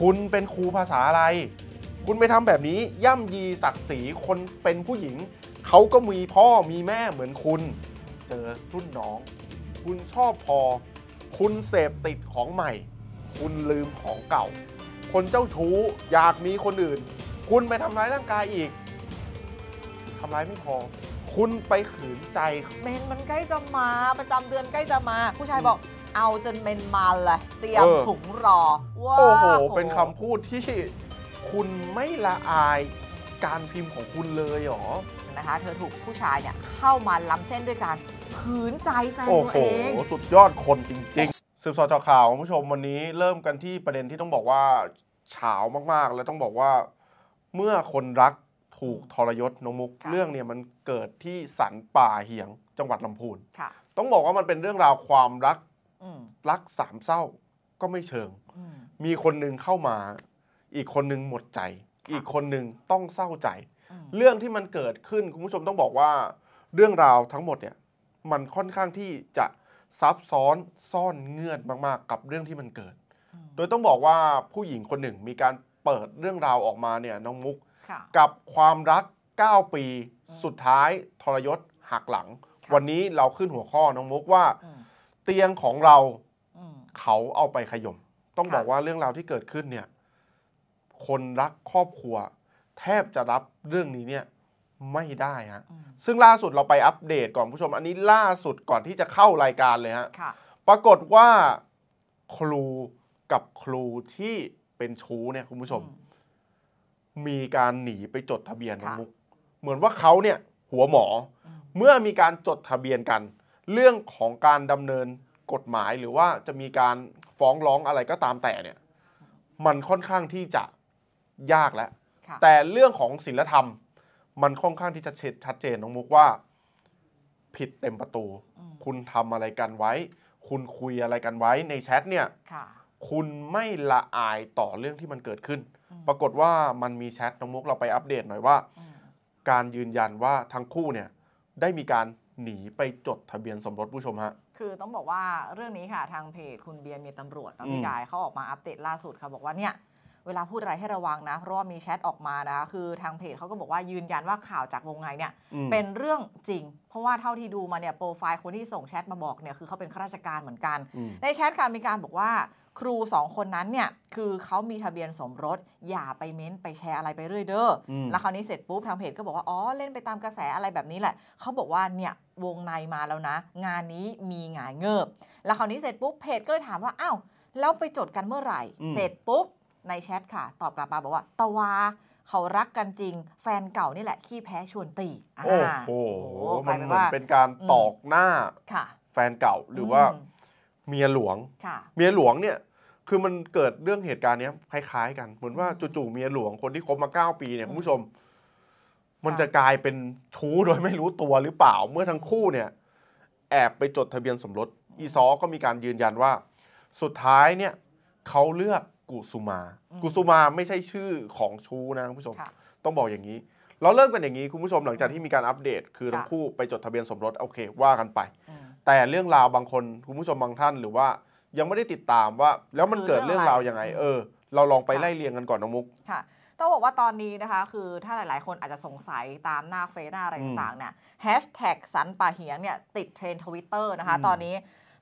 คุณเป็นครูภาษาอะไร คุณไปทำแบบนี้ย่ำยีศักดิ์ศรีคนเป็นผู้หญิง เขาก็มีพ่อมีแม่เหมือนคุณ เจอรุ่นน้อง คุณชอบพอคุณเสพติดของใหม่ คุณลืมของเก่า คนเจ้าชู้อยากมีคนอื่น คุณไปทำร้ายร่างกายอีกทำร้ายไม่พอ คุณไปขืนใจเมนมันใกล้จะมาประจำเดือนใกล้จะมาผู้ชายบอกเอาจนเป็นมันเลยเตรียมถุงรอว้าโอ้โห เป็นคำพูดที่คุณไม่ละอายการพิมพ์ของคุณเลยหรอนะคะเธอถูกผู้ชายเนี่ยเข้ามาล้ำเส้นด้วยการขืนใจแฟนตัวเองโอ้โหสุดยอดคนจริง ๆสืบสอจอข่าวคุณผู้ชมวันนี้เริ่มกันที่ประเด็นที่ต้องบอกว่าเฉามากๆและต้องบอกว่าเมื่อคนรักถูกทรยศนมุกเรื่องเนี่ยมันเกิดที่สันป่าเหียงจังหวัดลำพูนต้องบอกว่ามันเป็นเรื่องราวความรักรักสามเศร้าก็ไม่เชิง มีคนหนึ่งเข้ามา อีกคนหนึ่งหมดใจ อีกคนหนึ่งต้องเศร้าใจ เรื่องที่มันเกิดขึ้นคุณผู้ชมต้องบอกว่าเรื่องราวทั้งหมดเนี่ยมันค่อนข้างที่จะซับซ้อนซ่อนเงื่อนมาก ๆ กับเรื่องที่มันเกิด โดยต้องบอกว่าผู้หญิงคนหนึ่งมีการเปิดเรื่องราวออกมาเนี่ยน้องมุก กับความรัก9ปีสุดท้าย ทรยศหักหลัง วันนี้เราขึ้นหัวข้อน้องมุกว่าเตียงของเราเขาเอาไปขยม ต้องบอกว่าเรื่องราวที่เกิดขึ้นเนี่ย คนรักครอบครัว แทบจะรับเรื่องนี้เนี่ยไม่ได้ฮะ ซึ่งล่าสุดเราไปอัปเดต ก่อนผู้ชม อันนี้ล่าสุดก่อนที่จะเข้ารายการเลยฮะปรากฏว่าครูกับครูที่เป็นชู้เนี่ยคุณผู้ชม มีการหนีไปจดทะเบียนนะมุก เหมือนว่าเขาเนี่ย หัวหมอ เมื่อมีการจดทะเบียนกันเรื่องของการดำเนินกฎหมายหรือว่าจะมีการฟ้องร้องอะไรก็ตามแต่เนี่ย มันค่อนข้างที่จะยากแล้วแต่เรื่องของศีลธรรมมันค่อนข้างที่จะชัดเจนน้องมุกว่า ผิดเต็มประตู คุณทำอะไรกันไว้ คุณคุยอะไรกันไว้ในแชทเนี่ยคุณไม่ละอายต่อเรื่องที่มันเกิดขึ้น ปรากฏว่ามันมีแชทน้องมุกเราไปอัปเดตหน่อยว่า การยืนยันว่าทั้งคู่เนี่ยได้มีการหนีไปจดทะเบียนสมรสผู้ชมฮะ คือต้องบอกว่าเรื่องนี้ค่ะ ทางเพจคุณเบียร์มีตำรวจน้องพี่กายเขาออกมาอัปเดตล่าสุดค่ะ บอกว่าเนี่ยเวลาพูดอะไรให้ระวังนะ เพราะว่ามีแชทออกมานะ คือทางเพจเขาก็บอกว่ายืนยันว่าข่าวจากวงในเนี่ยเป็นเรื่องจริง เพราะว่าเท่าที่ดูมาเนี่ยโปรไฟล์คนที่ส่งแชทมาบอกเนี่ยคือเขาเป็นข้าราชการเหมือนกัน ในแชทการมีการบอกว่าครูสองคนนั้นเนี่ยคือเขามีทะเบียนสมรส อย่าไปเม้นไปแชร์อะไรไปเรื่อยเด้อแล้วคราวนี้เสร็จปุ๊บทางเพจก็บอกว่าอ๋อเล่นไปตามกระแสอะไรแบบนี้แหละ เขาบอกว่าเนี่ยวงในมาแล้วนะ งานนี้มีงานเงิบแล้วคราวนี้เสร็จปุ๊บเพจก็เลยถามว่าอ้าวแล้วไปจดกันเมื่อไหร่ เสร็จปุ๊บในแชทค่ะ ตอบกลับมาบอกว่าตะวา เขารักกันจริง แฟนเก่านี่แหละขี้แพ้ชวนตีโอ้โห มันเหมือนเป็นการตอกหน้าแฟนเก่าหรือว่าเมียหลวงเมียหลวงเนี่ย คือมันเกิดเรื่องเหตุการณ์นี้คล้าย ๆ กันเหมือนว่าจู่ๆเมียหลวงคนที่คบมา 9 ปีเนี่ยคุณผู้ชม มันจะกลายเป็นชู้โดยไม่รู้ตัวหรือเปล่าเมื่อทั้งคู่เนี่ย แอบไปจดทะเบียนสมรสอีซอก็มีการยืนยันว่า สุดท้ายเนี่ยเขาเลือกกุสุมากุสุมา ไม่ใช่ชื่อของชูนะคุณผู้ชม ต้องบอกอย่างนี้ เราเริ่มกันอย่างนี้คุณผู้ชมหลังจากที่มีการอัปเดตคือทั้งคู่ไปจดทะเบียนสมรสโอเคว่ากันไป แต่เรื่องราวบางคนคุณผู้ชมบางท่านหรือว่า ยังไม่ได้ติดตามว่าแล้วมันเกิดเรื่องราวยังไง เออ เราลองไปไล่เรียงกันก่อนนงมุก ค่ะต้องบอกว่าตอนนี้นะคะ คือถ้าหลาย ๆคนอาจจะสงสัยตามหน้าเฟซหน้าอะไรต่าง ๆ เนี่ยแฮชแท็กสันป่าเหียงเนี่ยติดเทรนด์ทวิตเตอร์นะคะ ตอนนี้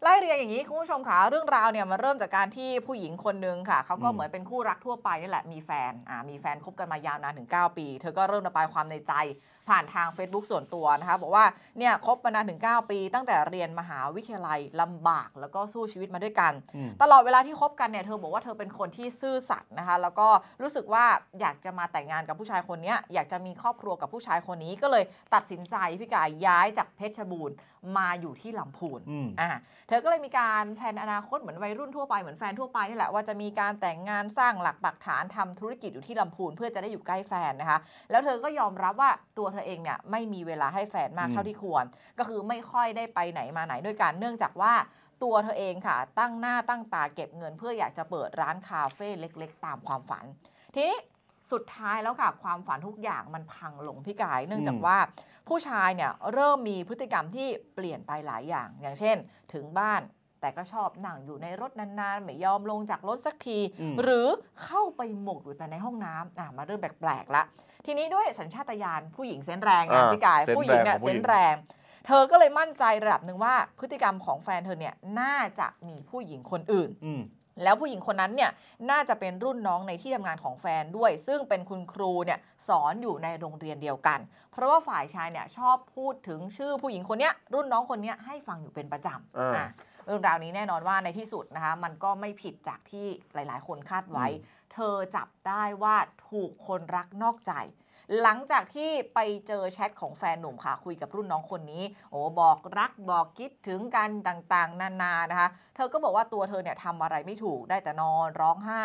ไล่เรียงอย่างนี้ คุณผู้ชมค่ะเรื่องราวเนี่ยมันเริ่มจากการที่ผู้หญิงคนนึงค่ะ เขาก็เหมือนเป็นคู่รักทั่วไปนี่แหละมีแฟนอ่ามีแฟนคบกันมายาวนานถึง 9 ปี เธอก็เริ่มระบายความในใจผ่านทาง Facebook ส่วนตัวนะคะ บอกว่าเนี่ยคบมานานถึง 9 ปี ตั้งแต่เรียนมหาวิทยาลัยลำบากแล้วก็สู้ชีวิตมาด้วยกัน ตลอดเวลาที่คบกันเนี่ย เธอบอกว่าเธอเป็นคนที่ซื่อสัตย์นะคะ แล้วก็รู้สึกว่าอยากจะมาแต่งงานกับผู้ชายคนนี้อยากจะมีครอบครัวกับผู้ชายคนนี้ก็เลยตัดสินใจพี่กายย้ายจากเพชรบูรณ์มาอยู่ที่ลำพูนอ่าเธอก็เลยมีการแผนอนาคตเหมือนวัยรุ่นทั่วไปเหมือนแฟนทั่วไปนี่แหละว่าจะมีการแต่งงานสร้างหลักปักฐานทำธุรกิจอยู่ที่ลำพูนเพื่อจะได้อยู่ใกล้แฟนนะคะแล้วเธอก็ยอมรับว่าตัวเธธอเองเนี่ยไม่มีเวลาให้แฟนมากเท่าที่ควร ก็คือไม่ค่อยได้ไปไหนมาไหนด้วยกันเนื่องจากว่าตัวเธอเองค่ะ ตั้งหน้าตั้งตาเก็บเงินเพื่ออยากจะเปิดร้านคาเฟ่เล็กๆ ตามความฝัน ทีนี้สุดท้ายแล้วค่ะความฝันทุกอย่างมันพังลงพี่กาย เนื่องจากว่าผู้ชายเนี่ยเริ่มมีพฤติกรรมที่เปลี่ยนไปหลายอย่างอย่างเช่น ถึงบ้านแต่ก็ชอบนั่งอยู่ในรถนานๆ ไม่ยอมลงจากรถสักที หรือเข้าไปหมกอยู่แต่ในห้องน้ำอ่ะมาเริ่มแปลกๆละทีนี้ด้วยสัญชาตญาณผู้หญิงเซนแรงพี่กายผู้หญิงเนี่ยเซนแรง เธอก็เลยมั่นใจระดับหนึ่งว่า พฤติกรรมของแฟนเธอเนี่ย น่าจะมีผู้หญิงคนอื่นแล้วผู้หญิงคนนั้นเนี่ยน่าจะเป็นรุ่นน้องในที่ทำงานของแฟนด้วย ซึ่งเป็นคุณครูเนี่ยสอนอยู่ในโรงเรียนเดียวกัน เพราะว่าฝ่ายชายเนี่ยชอบพูดถึงชื่อผู้หญิงคนเนี้ยรุ่นน้องคนเนี้ยให้ฟังอยู่เป็นประจำอ่าเรื่องราวนี้แน่นอนว่าในที่สุดนะคะมันก็ไม่ผิดจากที่หลายๆ คนคาดไว้ เธอจับได้ว่าถูกคนรักนอกใจ หลังจากที่ไปเจอแชทของแฟนหนุ่มค่ะคุยกับรุ่นน้องคนนี้ โอ้บอกรักบอกคิดถึงกันต่าง ๆนานานะคะ เธอก็บอกว่าตัวเธอเนี่ยทำอะไรไม่ถูกได้แต่นอนร้องไห้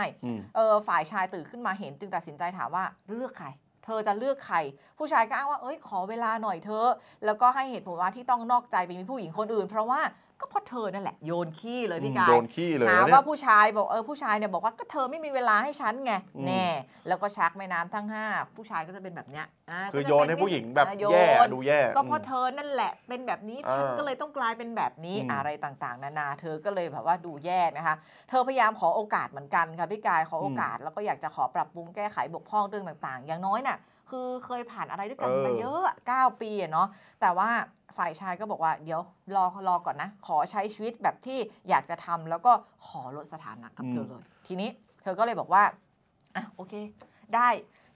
เออฝ่ายชายตื่นขึ้นมาเห็นจึงตัดสินใจถามว่าเลือกใครเธอจะเลือกใครผู้ชายก็อ้างว่าเอ้ยขอเวลาหน่อยเธอแล้วก็ให้เหตุผลว่าที่ต้องนอกใจไปมีผู้หญิงคนอื่น เพราะว่าก็เพราะเธอนั่นแหละโยนขี้เลยพี่กายโยนขี้เลยหาว่าผู้ชายบอกเออผู้ชายเนี่ยบอกว่าก็เธอไม่มีเวลาให้ฉันไงแน่แล้วก็ชักแม่น้ำทั้ง5ผู้ชายก็จะเป็นแบบเนี้ยคือโยนให้ผู้หญิงแบบแย่ดูแย่ก็เพราะเธอนั่นแหละเป็นแบบนี้ฉันก็เลยต้องกลายเป็นแบบนี้อะไรต่างๆ นานาเธอ ก็เลยแบบว่าดูแย่นะคะ เธอพยายามขอโอกาสเหมือนกันค่ะพี่กายขอโอกาสแล้วก็อยากจะขอปรับปรุงแก้ไขบกพร่องเรื่องต่างๆ อย่างน้อยน่ะคือเคยผ่านอะไรด้วยกันมาเยอะ 9 ปีเนาะแต่ว่าฝ่ายชายก็บอกว่า เดี๋ยวรอรอก่อนนะ ขอใช้ชีวิตแบบที่อยากจะทำแล้วก็ขอลดสถานะกับเธอเลย ทีนี้เธอก็เลยบอกว่าอ่ะโอเค ได้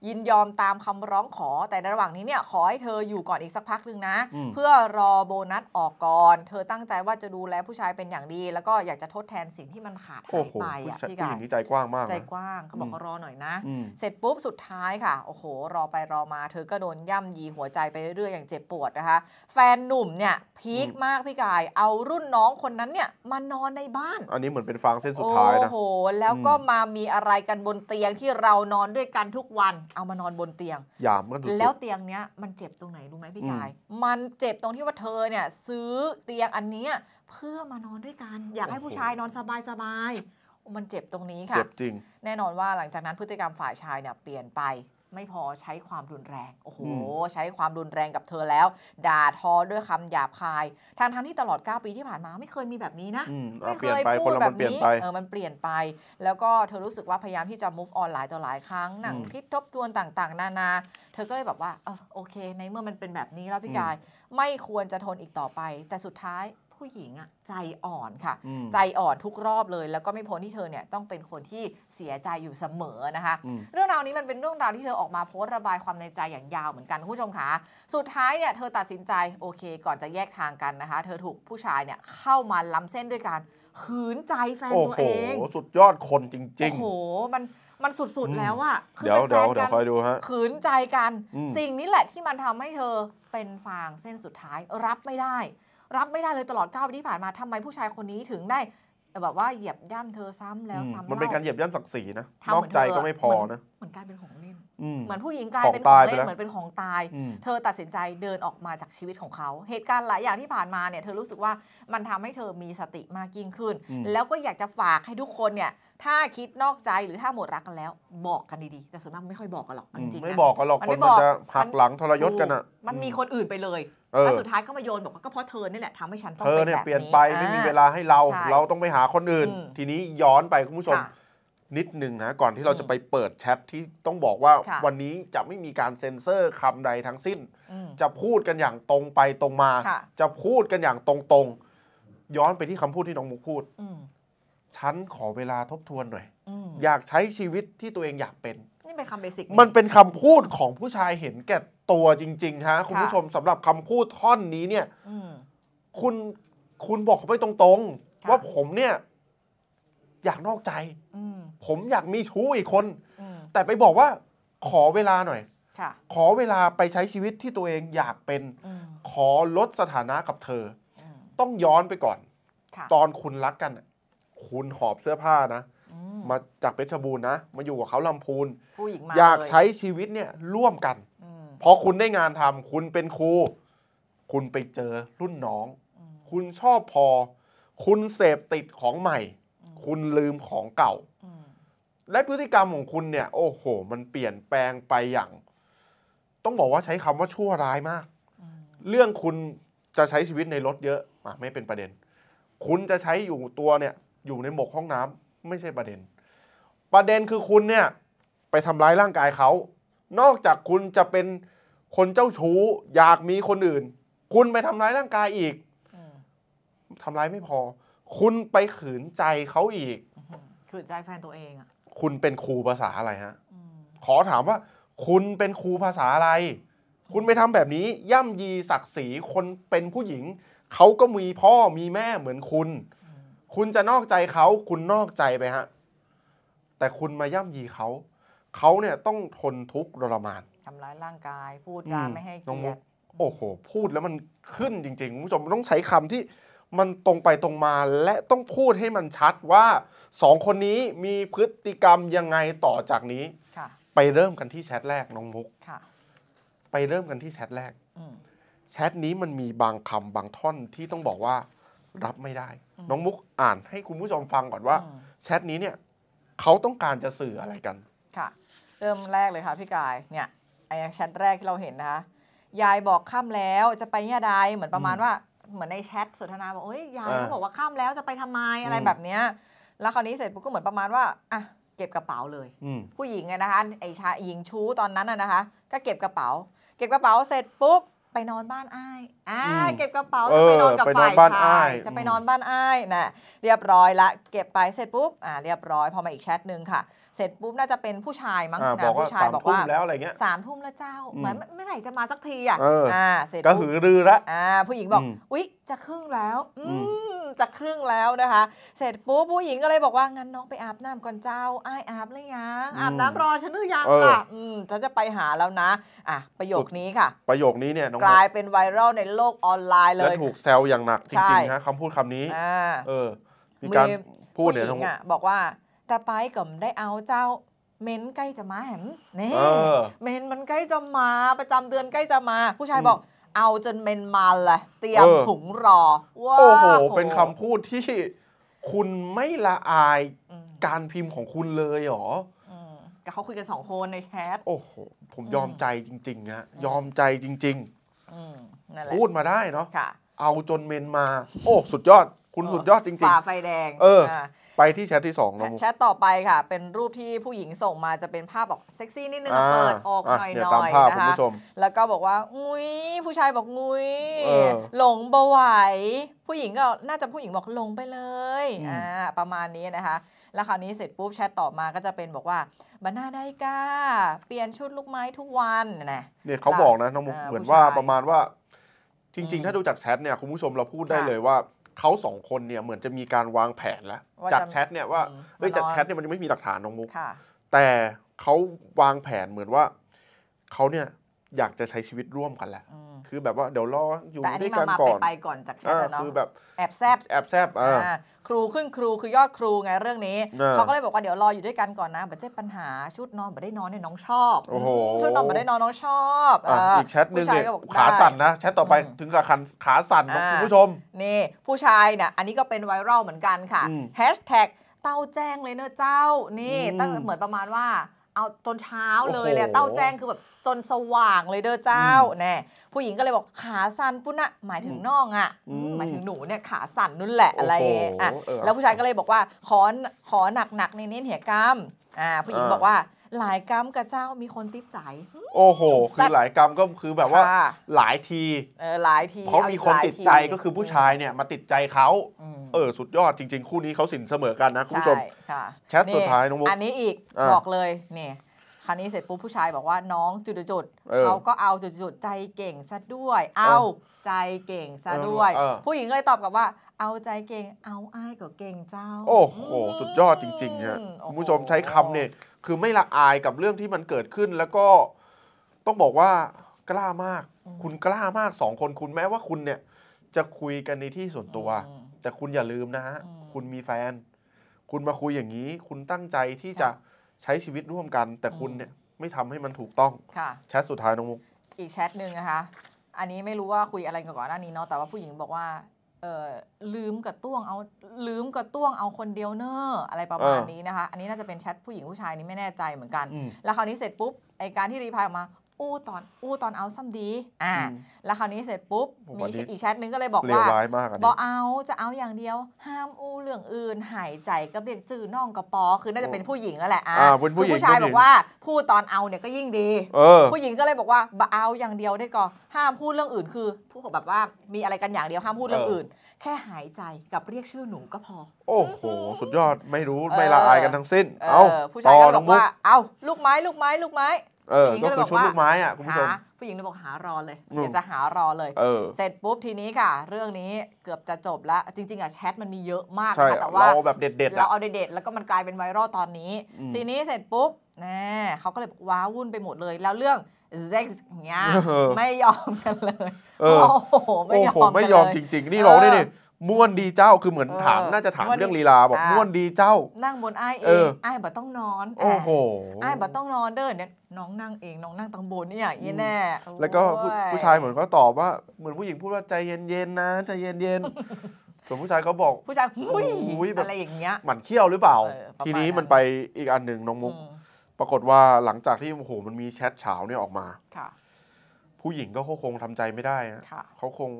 ยินยอมตามคำร้องขอแต่ในระหว่างนี้เนี่ยขอให้เธออยู่ก่อนอีกสักพักหนึ่งนะ เพื่อรอโบนัสออกก่อนเธอตั้งใจว่าจะดูแลผู้ชายเป็นอย่างดี แล้วก็อยากจะทดแทนสิ่งที่มันขาดหายไปอ่ะพี่กายนีใจกว้างมากใจกว้างเขาบอกเขารอหน่อยนะ เสร็จปุ๊บสุดท้ายค่ะ โอ้โห รอไปรอมาเธอก็โดนย่ำยีหัวใจไปเรื่อยอย่างเจ็บปวดนะคะ แฟนหนุ่มเนี่ยพีคมากพี่กาย เอารุ่นน้องคนนั้นเนี่ยมานอนในบ้านอันนี้เหมือนเป็นฟางเส้นสุดท้ายนะโอ้โห แล้วก็มามีอะไรกันบนเตียงที่เรานอนด้วยกันทุกวันเอามานอนบนเตียงยามกันดูแล้วเตียงเนี้ยมันเจ็บตรงไหนรู้ไหมพี่กาย มันเจ็บตรงที่ว่าเธอเนี่ยซื้อเตียงอันเนี้ยเพื่อมานอนด้วยกันอยากให้ผู้ชายนอนสบายสบาย มันเจ็บตรงนี้ค่ะ เจ็บจริง แน่นอนว่าหลังจากนั้นพฤติกรรมฝ่ายชายเนี่ยเปลี่ยนไปไม่พอใช้ความรุนแรงโอ้โห ใช้ความรุนแรงกับเธอแล้วด่าทอด้วยคำหยาบคายทางทั้งที่ตลอด9ปีที่ผ่านมาไม่เคยมีแบบนี้นะไม่เคยพูดแบบนี้เออมันเปลี่ยนไป แล้วก็เธอรู้สึกว่าพยายามที่จะ move on หลายต่อหลายครั้งหนังคิดทบทวนต่าง ๆ นานา เธอก็เลยแบบว่าเออโอเค ในเมื่อมันเป็นแบบนี้แล้วพี่กาย ไม่ควรจะทนอีกต่อไป แต่สุดท้ายผู้หญิงอะใจอ่อนค่ะ ใจอ่อนทุกรอบเลย แล้วก็ไม่พ้นที่เธอเนี่ยต้องเป็นคนที่เสียใจอยู่เสมอนะคะ เรื่องราวนี้มันเป็นเรื่องราวที่เธอออกมาโพสต์ระบายความในใจอย่างยาวเหมือนกันคุณผู้ชมคะสุดท้ายเนี่ยเธอตัดสินใจโอเค ก่อนจะแยกทางกันนะคะ เธอถูกผู้ชายเนี่ยเข้ามาล้ำเส้นด้วยการ ขืนใจแฟนตัวเองโอ้โหสุดยอดคนจริง ๆโอ้โหมันมันสุดๆแล้วอะคือเป็นแฟนกันขืนใจกัน สิ่งนี้แหละที่มันทำให้เธอเป็นฟางเส้นสุดท้ายรับไม่ได้รับไม่ได้เลยตลอด9ปีที่ผ่านมา ทำไมผู้ชายคนนี้ถึงได้แบบว่าเหยียบย่ำเธอซ้ำแล้วซ้ำมันเป็นการเหยียบย่ำศักดิ์ศรีนะนอกใจก็ไม่พอนะเหมือนกลายเป็นของเล่นเหมือนผู้หญิงกลายเป็นของเล่นเหมือนเป็นของตาย เธอตัดสินใจเดินออกมาจากชีวิตของเขา เหตุการณ์หลายอย่างที่ผ่านมาเนี่ยเธอรู้สึกว่ามันทำให้เธอมีสติมากยิ่งขึ้น แล้วก็อยากจะฝากให้ทุกคนเนี่ยถ้าคิดนอกใจหรือถ้าหมดรักกันแล้ว บอกกันดีๆแต่ส่วนมากไม่ค่อยบอกกันหรอกจริงๆไม่บอกกันหรอกคนมันจะหักหลังทรยศกันอ่ะมันมีคนอื่นไปเลยแล้วสุดท้ายก็มาโยนบอกว่าก็เพราะเธอเนี่ยแหละทำให้ฉันต้องเป็นแบบนี้เธอเนี่ยเปลี่ยนไปไม่มีเวลาให้เรา เราต้องไปหาคนอื่นทีนี้ย้อนไปคุณผู้ชมนิดหนึ่งนะก่อนที่เราจะไปเปิดแชทที่ต้องบอกว่าวันนี้จะไม่มีการเซ็นเซอร์คำใดทั้งสิ้น จะพูดกันอย่างตรงไปตรงมา จะพูดกันอย่างตรงๆ ย้อนไปที่คำพูดที่น้องมุกพูดอฉันขอเวลาทบทวนหน่อยอยากใช้ชีวิตที่ตัวเองอยากเป็นนี่เป็นคำเบสิกมันเป็นคำพูดของผู้ชายเห็น แก่ตัวจริง ๆ ฮะ คุณผู้ชมสำหรับคำพูดท่อนนี้ เนี่ยคุณคุณบอกเขาไปตรง ๆ ว่าผมเนี่ย อยากนอกใจผมอยากมีชู้อีกคนแต่ไปบอกว่าขอเวลาหน่อยขอเวลาไปใช้ชีวิตที่ตัวเองอยากเป็น ขอลดสถานะกับเธอ ต้องย้อนไปก่อน ตอนคุณรักกันคุณหอบเสื้อผ้านะมาจากเพชรบูรณ์นะ มาอยู่กับเขาลำพูนผู้หญิงมาอยากใช้ชีวิตเนี่ยร่วมกันพอคุณได้งานทำ คุณเป็นครู คุณไปเจอรุ่นน้อง คุณชอบพอ คุณเสพติดของใหม่ คุณลืมของเก่า และพฤติกรรมของคุณเนี่ยโอ้โห มันเปลี่ยนแปลงไปอย่าง ต้องบอกว่าใช้คำว่าชั่วร้ายมาก เรื่องคุณจะใช้ชีวิตในรถเยอะอะไม่เป็นประเด็น คุณจะใช้อยู่ตัวเนี่ยอยู่ในหมกห้องน้ำไม่ใช่ประเด็น ประเด็นคือคุณเนี่ย ไปทำร้ายร่างกายเขา นอกจากคุณจะเป็นคนเจ้าชู้อยากมีคนอื่น คุณไปทำร้ายร่างกายอีกทำร้ายไม่พอ คุณไปขืนใจเขาอีกขืนใจแฟนตัวเองอ่ะคุณเป็นครูภาษาอะไรฮะขอถามว่า คุณเป็นครูภาษาอะไร คุณไปทำแบบนี้ ย่ำยีศักดิ์ศรีคนเป็นผู้หญิง เขาก็มีพ่อมีแม่เหมือนคุณคุณจะนอกใจเขาคุณนอกใจไปฮะแต่คุณมาย่ำยีเขาเขาเนี่ยต้องทนทุกข์ทรมานทำร้ายร่างกายพูดจาไม่ให้เกียรติโอ้โห พูดแล้วมันขึ้นจริงๆคุณผู้ชมต้องใช้คำที่ มันตรงไปตรงมา และต้องพูดให้มันชัดว่า สองคนนี้มีพฤติกรรมยังไงต่อจากนี้ไปเริ่มกันที่แชทแรกน้องมุกไปเริ่มกันที่แชทแรกแชทนี้มันมีบางคำบางท่อนที่ต้องบอกว่า รับไม่ได้น้องมุกอ่านให้คุณผู้ชมฟังก่อนว่าแชทนี้เนี่ยเขาต้องการจะสื่ออะไรกัน ค่ะเริ่มแรกเลยค่ะพี่กายเนี่ยไอ้แชทแรกที่เราเห็นนะคะ ยายบอกข้ามแล้วจะไปเนี่ยใดเหมือนประมาณว่าเหมือนในแชทสนทนาบอกเอ้ยยายเขาบอกว่าข้ามแล้วจะไปทำไมอะไรแบบเนี้ยแล้วคราวนี้เสร็จปุ๊บก็เหมือนประมาณว่าอ่ะเก็บกระเป๋าเลย ผู้หญิงไงนะคะไอ้ชายหญิงชู้ตอนนั้นนะคะ ก็เก็บกระเป๋า เก็บกระเป๋าเสร็จปุ๊บไปนอนบ้านอ้ายอ่าเก็บกระเป๋าจะไปนอนกับฝ่ายชายจะไปนอนบ้านอ้ายนะเรียบร้อยละ เก็บไปเสร็จปุ๊บ อ่า เรียบร้อยพอมาอีกแชทนึงค่ะ เสร็จปุ๊บน่าจะเป็นผู้ชายมั้งนะผู้ชายบอกว่าแล้วอะไรเงี้ยสามทุ่มแล้วเจ้าเหมือนเมื่อไหร่จะมาสักทีอ่ะ อ่า เสร็จก็หือรือละ อ่า ผู้หญิงบอก อุ๊ยจะครึ่งแล้ว อืม จะครึ่งแล้วนะคะ เสร็จปุ๊บผู้หญิงก็เลยบอกว่างั้นน้องไปอาบน้ำก่อนเจ้าอ้ายอาบเลยยัง อาบน้ำรอฉันหรือยังล่ะ อืมฉันจะไปหาแล้วนะ อ่ะประโยคนี้ค่ะ ประโยคนี้เนี่ยกลายเป็นไวรัลในโลกออนไลน์เลยและถูกแซวอย่างหนักจริงๆฮะคำพูดคำนี้เออ มีการพูดเนี่ยบอกว่า แต่ไปก็ไม่ได้เอาเจ้า เม้นใกล้จะมาแหมนี่เม้นมันใกล้จะมาประจำเดือนใกล้จะมาผู้ชายบอกเอาจนเป็นมาเลยเตรียมถุงรอว้าโอ้โห เป็นคำพูดที่คุณไม่ละอายอการพิมพ์ของคุณเลยหรอ อืมกเขาคุยกันสองคนในแชท โอ้โห ผมยอมใจจริงๆนะยอมใจจริงอืมๆพูดมาได้เนาะค่ะเอาจนเมนมา โอ้ สุดยอดคุณสุดยอดจริงฝ่าไฟแดง เออ ไปที่แชทที่สองนะแชทต่อไปค่ะ เป็นรูปที่ผู้หญิงส่งมาจะเป็นภาพบอกเซ็กซี่นิดนึงเปิดออกหน่อยหน่อยนะคะแล้วก็บอกว่างุ้ยผู้ชายบอกงุ้ยหลงบวายผู้หญิงก็น่าจะผู้หญิงบอกลงไปเลย อ่าประมาณนี้นะคะ แล้วคราวนี้เสร็จปุ๊บแชทต่อมาก็จะเป็นบอกว่าบรรณาได้ก้า เปลี่ยนชุดลูกไม้ทุกวันนะเนี่ยเขาบอกนะน้องมุกเหมือนว่าประมาณว่า จริงๆ ถ้าดูจากแชทเนี่ยคุณผู้ชมเราพูดได้เลยว่าเขาสองคนเนี่ยเหมือนจะมีการวางแผนแล้ว จากแชทเนี่ยว่า เฮ้ยจากแชทเนี่ยมันยังไม่มีหลักฐานน้องมุก แต่เขาวางแผนเหมือนว่า เขาเนี่ยอยากจะใช้ชีวิตร่วมกันแหละคือแบบว่าเดี๋ยวรออยู่ด้วยกันก่อนไปก่อนจากเชทเนาะคือแบบแอบแซบแอบแซบครูขึ้นครูคือยอดครูไงเรื่องนี้เขาก็เลยบอกว่าเดี๋ยวรออยู่ด้วยกันก่อนนะบัดเจ็บปัญหาชุดนอนบัดได้นอนเนี่ยน้องชอบชุดนอนบัดได้นอนน้องชอบอีกแชทนึงเนี่ยขาสั่นนะแชทต่อไปถึงกับขันขาสั่นคุณผู้ชมนี่ ผู้ชายเนี่ยอันนี้ก็เป็นไวรัลเหมือนกันค่ะแฮชแท็กเต้าแจ้งเลยเนอะเจ้า นี่ตั้งเหมือนประมาณว่าเอาจนเช้าเลยเลยเต้าแจ้งคือแบบจนสว่างเลย เด้อเจ้าแน่ผู้หญิงก็เลยบอกขาสั่นปุ้นะหมายถึงน้องอ่ะ หมายถึงหนูเนี่ยขาสั่นนุ่นแหละอะไรอ่ะแล้วผู้ชายก็เลยบอกว่าขอขอหนักๆในเน้นเหตุกรรมอ่าผู้หญิงบอกว่าหลายกรรมกับเจ้ามีคนติดใจ โอ้โห คือหลายกรรมก็คือแบบว่าหลายที เออหลายทีเพราะมีคนติดใจก็คือผู้ชายเนี่ยมาติดใจเขาเออสุดยอดจริง ๆ คู่นี้เขาสินเสมอกันนะคุณผู้ชมแชทสุดท้ายน้องมุกอันนี้อีกบอกเลยเนี่ยครานี้เสร็จปุ๊บผู้ชายบอกว่าน้องจุดจุดเขาก็เอาจุดจุดใจเก่งซะด้วย เอาใจเก่งซะด้วย ผู้หญิงเลยตอบกลับว่า เอาใจเก่ง เอาอ้ายก็เก่งเจ้า โอ้โหสุดยอดจริงๆ่ะคุณผู้ชมใช้คำเนี่ยคือไม่ละอายกับเรื่องที่มันเกิดขึ้น แล้วก็ต้องบอกว่า กล้ามาก คุณกล้ามากสองคนคุณแม้ว่าคุณเนี่ยจะคุยกันในที่ส่วนตัว แต่คุณอย่าลืมนะฮะคุณมีแฟน คุณมาคุยอย่างนี้ คุณตั้งใจที่จะใช้ชีวิตร่วมกัน แต่คุณเนี่ยไม่ทำให้มันถูกต้องแชทสุดท้ายน้องมุกอีกแชทหนึ่งนะคะอันนี้ไม่รู้ว่าคุยอะไรกันก่อนหน้านี้เนาะแต่ว่าผู้หญิงบอกว่าลืมกระต้วงเอา ลืมกระต้วงเอาคนเดียวเนอร์อะไรประมาณนี้นะคะ อันนี้น่าจะเป็นแชทผู้หญิงผู้ชายนี่ไม่แน่ใจเหมือนกัน แล้วคราวนี้เสร็จปุ๊บ ไอการที่รีพายออกมาอู้ตอนอู้ตอนเอาซ้ำดีอ่าแล้วคราวนี้เสร็จปุ๊บมีอีกแชทนึงก็เลยบอกว่าบอกเอาจะเอาอย่างเดียว ห้ามอู้เรื่องอื่น หายใจกับเรียกจื่อน่องกระปอคือน่าจะเป็นผู้หญิงแล้วแหละอ่าคือผู้ชายบอกว่าพูดตอนเอาเนี่ยก็ยิ่งดีผู้หญิงก็เลยบอกว่าบเอาอย่างเดียวได้ก่อนห้ามพูดเรื่องอื่นคือพูดแบบว่ามีอะไรกันอย่างเดียวห้ามพูดเรื่องอื่น แค่หายใจกับเรียกชื่อหนูก็พอ โอ้โหสุดยอดไม่รู้ไม่ละอายกันทั้งสิ้นเอ้าผู้ชายก็บอกว่าเอาลูกไม้ลูกไม้ลูกไม้เออก็คือชุดลูกไม้อ่ะคุณผู้ชมผู้หญิงเลยบอกหารอเลยเดี๋ยวจะหารอเลยเสร็จปุ๊บทีนี้ค่ะ เรื่องนี้เกือบจะจบแล้ว จริง ๆอ่ะแชทมันมีเยอะมากนะแต่ว่าเราแบบเด็ดๆเราเอาเด็ดๆ แล้วก็มันกลายเป็นไวรัลตอนนี้ ทีนี้เสร็จปุ๊บนะเขาก็เลยว้าวุ่นไปหมดเลยแล้วเรื่องเซ็กซ์เงี้ยไม่ยอมกันเลย โอ้โห ไม่ยอมไม่ยอมจริงๆนี่เราเนี่ยม่วนดีเจ้าคือเหมือนถามน่าจะถามเรื่องลีลาบอกม่วนดีเจ้า นั่งบนไอ้เองไอ้บ่ต้องนอนโอ้โหไอ้บ่ต้องนอนเด้อเนี่ยน้องนั่งเองน้องนั่งตังบนนี่อย่างนีแน่แล้วก็ผู้ชายเหมือนเขาตอบว่าเหมือนผู้หญิงพูดว่าใจเย็นๆนะใจเย็นๆส่วนผู้ชายเขาบอก ผู้ชายหุยอะไรอย่างเงี้ยหมันเขี้ยวหรือเปล่า ทีนี้มันไปอีกอันหนึ่งน้องมุกปรากฏว่าหลังจากที่โอ้โหมันมีแชทเฉาเนี่ยออกมาผู้หญิงก็คงทำใจไม่ได้เขาคง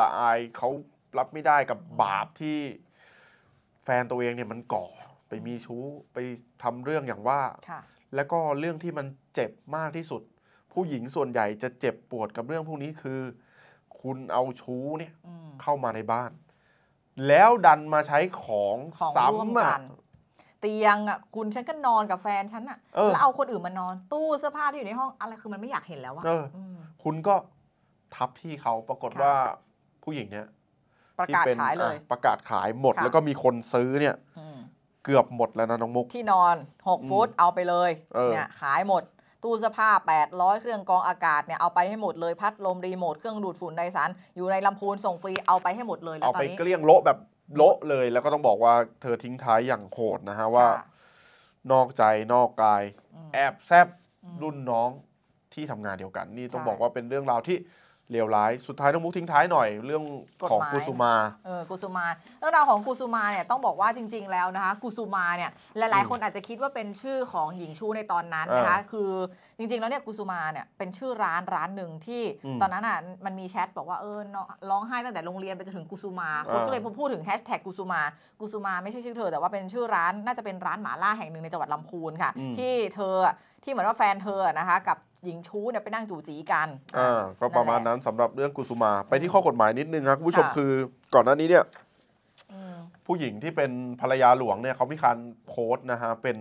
ละอายเขารับไม่ได้กับบาปที่แฟนตัวเองเนี่ยมันก่อไปมีชู้ไปทำเรื่องอย่างว่า แล้วก็เรื่องที่มันเจ็บมากที่สุด ผู้หญิงส่วนใหญ่จะเจ็บปวดกับเรื่องพวกนี้คือ คุณเอาชู้เนี่ยเข้ามาในบ้าน แล้วดันมาใช้ของสามซ้ำเตียงอ่ะคุณฉันก็นอนกับแฟนฉันอ่ะแล้วเอาคนอื่นมานอน ตู้เสื้อผ้าที่อยู่ในห้องอะไรคือมันไม่อยากเห็นแล้วอ่ะคุณก็ทับที่เขาปรากฏว่าผู้หญิงเนี่ยประกาศขายเลย ประกาศขายหมดแล้วก็มีคนซื้อเนี่ยเกือบหมดแล้วนะน้องมุกที่นอน6ฟุตเอาไปเลยเนี่ยขายหมด ตู้เสื้อผ้า800เครื่องกรองอากาศเนี่ยเอาไปให้หมดเลย พัดลมรีโมทเครื่องดูดฝุ่นไดสันอยู่ในลำพูนส่งฟรีเอาไปให้หมดเลยแล้วเอาไปเกลี้ยงโละแบบโละเลย แล้วก็ต้องบอกว่าเธอทิ้งท้ายอย่างโหดนะฮะว่า นอกใจนอกกาย แอบแซบรุ่นน้องที่ทำงานเดียวกัน นี่ต้องบอกว่าเป็นเรื่องราวที่เลวร้าย สุดท้ายน้องมุกทิ้งท้ายหน่อยเรื่องของกุสุมา เออกุสุมา เรื่องราวของกุสุมาเนี่ยต้องบอกว่าจริงๆแล้วนะคะกุสุมาเนี่ยหลายๆ คนอาจจะคิดว่าเป็นชื่อของหญิงชูในตอนนั้นนะคะคือจริงๆแล้วเนี่ยกุสุมาเนี่ยเป็นชื่อร้านร้านหนึ่งที่ตอนนั้นอ่ะมันมีแชทบอกว่าเออร้องไห้ตั้งแต่โรงเรียนไปจนถึงกุสุมาคนก็เลยพูดถึงแฮชแท็กกุสุมากุสุมาไม่ใช่ชื่อเธอแต่ว่าเป็นชื่อร้านน่าจะเป็นร้านหมาล่าแห่งหนึ่งในจังหวัดลำพูนค่ะที่เธอที่เหมือนว่าแฟนเธอนะคะกับหญิงชู้เนี่ยไปนั่งจู่จีกัน อ่า ก็ประมาณนั้นสำหรับเรื่องกุสุมา ไปที่ข้อกฎหมายนิดนึงครับคุณผู้ชมคือก่อนหน้านี้เนี่ยผู้หญิงที่เป็นภรรยาหลวงเนี่ยเขามีการโพสต์นะฮะเป็น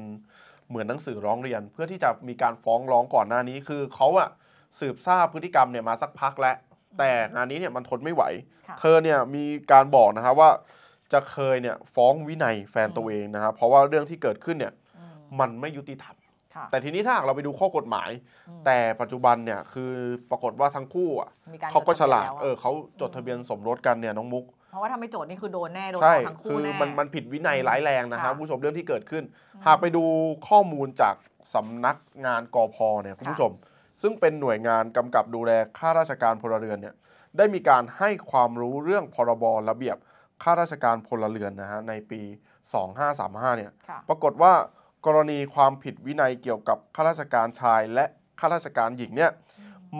เหมือนหนังสือร้องเรียน เพื่อที่จะมีการฟ้องร้องก่อนหน้านี้คือเขาอะสืบทราบพฤติกรรมเนี่ยมาสักพักแล้วแต่งานนี้เนี่ยมันทนไม่ไหว เธอเนี่ยมีการบอกนะฮะว่าจะเคยเนี่ยฟ้องวินัยแฟนตัวเองนะฮะเพราะว่าเรื่องที่เกิดขึ้นเนี่ยมันไม่ยุติธรรมแต่ทีนี้ถ้าหากเราไปดูข้อกฎหมาย แต่ปัจจุบันเนี่ยคือปรากฏว่าทั้งคู่อ่ะเขาก็ฉลาดเออเขาจดทะเบียนสมรสกันเนี่ยน้องมุก เพราะว่าทำไม่โจทย์นี่คือโดนแน่โดนทั้งคู่แน่คือมันมันผิดวินัยร้ายแรงนะครับผู้ชมเรื่องที่เกิดขึ้น หากไปดูข้อมูลจากสำนักงานกอพเนี่ยคุณผู้ชม ซึ่งเป็นหน่วยงานกำกับดูแลข้าราชการพลเรือนเนี่ยได้มีการให้ความรู้เรื่องพรบระเบียบข้าราชการพลเรือนนะฮะในปี 2535เนี่ยปรากฏว่ากรณีความผิดวินัยเกี่ยวกับข้าราชการชายและข้าราชการหญิงเนี่ย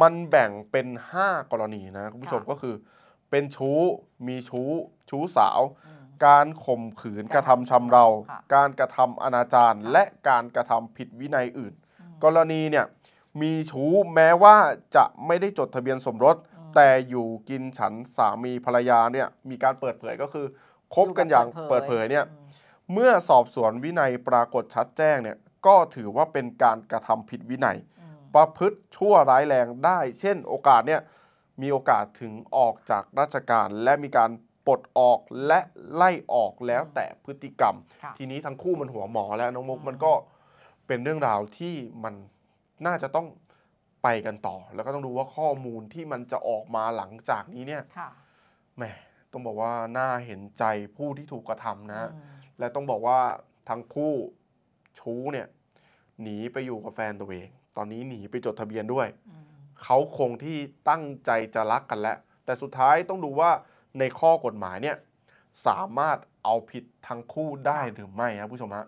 มันแบ่งเป็น 5 กรณีนะคุณผู้ชมก็คือ เป็นชู้มีชู้ชู้สาว การข่มขืนกระทำชำเราการกระทำอนาจารและการกระทำผิดวินัยอื่น กรณีเนี่ยมีชู้แม้ว่าจะไม่ได้จดทะเบียนสมรส แต่อยู่กินฉันสามีภรรยาเนี่ยมีการเปิดเผยก็คือคบกันอย่างเปิดเผยเนี่ยเมื่อสอบสวนวินัยปรากฏชัดแจ้งเนี่ยก็ถือว่าเป็นการกระทำผิดวินัย ประพฤติชั่วร้ายแรงได้ เช่น โอกาสเนี่ยมีโอกาสถึงออกจากราชการ และมีการปลดออกและไล่ออกแล้วแต่พฤติกรรม ทีนี้ทั้งคู่มันหัวหมอแล้วน้องมุกมันก็เป็นเรื่องราวที่มันน่าจะต้องไปกันต่อ แล้วก็ต้องดูว่าข้อมูลที่มันจะออกมาหลังจากนี้เนี่ยแหมต้องบอกว่าน่าเห็นใจผู้ที่ถูกกระทำนะและต้องบอกว่า ทั้งคู่ชู้เนี่ย หนีไปอยู่กับแฟนตัวเอง ตอนนี้หนีไปจดทะเบียนด้วย เขาคงที่ตั้งใจจะรักกันแล้ว แต่สุดท้ายต้องดูว่าในข้อกฎหมายเนี่ย สามารถเอาผิดทั้งคู่ได้หรือไม่ครับผู้ชมฮะ